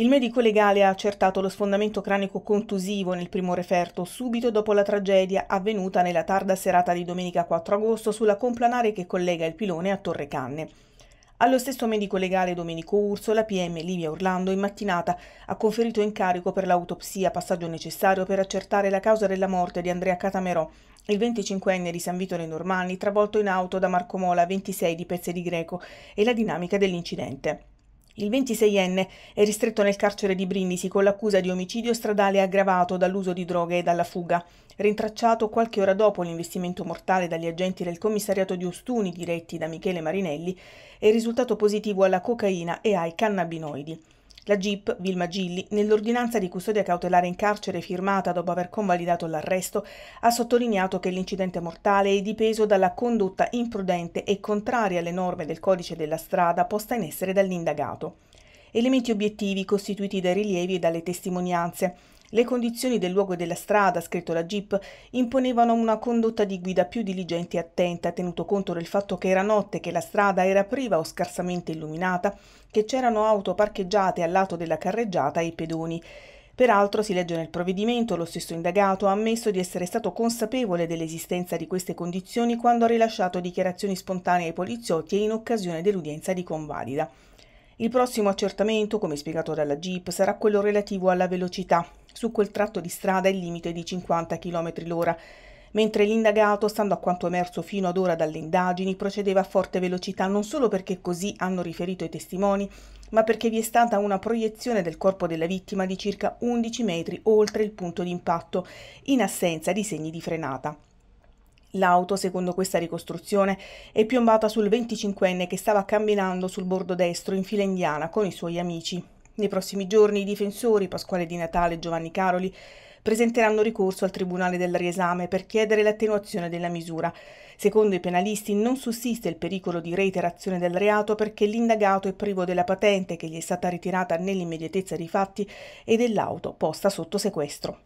Il medico legale ha accertato lo sfondamento cranico contusivo nel primo referto subito dopo la tragedia avvenuta nella tarda serata di domenica 4 agosto sulla complanare che collega il pilone a Torre Canne. Allo stesso medico legale Domenico Urso, la PM Livia Orlando in mattinata ha conferito incarico per l'autopsia, passaggio necessario per accertare la causa della morte di Andrea Catamerò, il 25enne di San Vito nei Normanni, travolto in auto da Marco Mola, 26 di Pezze di Greco, e la dinamica dell'incidente. Il 26enne è ristretto nel carcere di Brindisi con l'accusa di omicidio stradale aggravato dall'uso di droghe e dalla fuga. Rintracciato qualche ora dopo l'investimento mortale dagli agenti del commissariato di Ostuni diretti da Michele Marinelli, è risultato positivo alla cocaina e ai cannabinoidi. La GIP, Vilma Gilli, nell'ordinanza di custodia cautelare in carcere firmata dopo aver convalidato l'arresto, ha sottolineato che l'incidente mortale è dipeso dalla condotta imprudente e contraria alle norme del codice della strada posta in essere dall'indagato elementi obiettivi costituiti dai rilievi e dalle testimonianze, le condizioni del luogo e della strada, scritto la Jeep, imponevano una condotta di guida più diligente e attenta, tenuto conto del fatto che era notte, che la strada era priva o scarsamente illuminata, che c'erano auto parcheggiate al lato della carreggiata e pedoni. Peraltro, si legge nel provvedimento, lo stesso indagato ha ammesso di essere stato consapevole dell'esistenza di queste condizioni quando ha rilasciato dichiarazioni spontanee ai poliziotti e in occasione dell'udienza di convalida. Il prossimo accertamento, come spiegato dalla Jeep, sarà quello relativo alla velocità, su quel tratto di strada il limite è di 50 km l'ora, mentre l'indagato, stando a quanto emerso fino ad ora dalle indagini, procedeva a forte velocità non solo perché così hanno riferito i testimoni, ma perché vi è stata una proiezione del corpo della vittima di circa 11 metri oltre il punto di impatto, in assenza di segni di frenata. L'auto, secondo questa ricostruzione, è piombata sul 25enne che stava camminando sul bordo destro in fila indiana con i suoi amici, nei prossimi giorni i difensori Pasquale Di Natale e Giovanni Caroli presenteranno ricorso al Tribunale del Riesame per chiedere l'attenuazione della misura. Secondo i penalisti non sussiste il pericolo di reiterazione del reato perché l'indagato è privo della patente che gli è stata ritirata nell'immediatezza dei fatti e dell'auto posta sotto sequestro.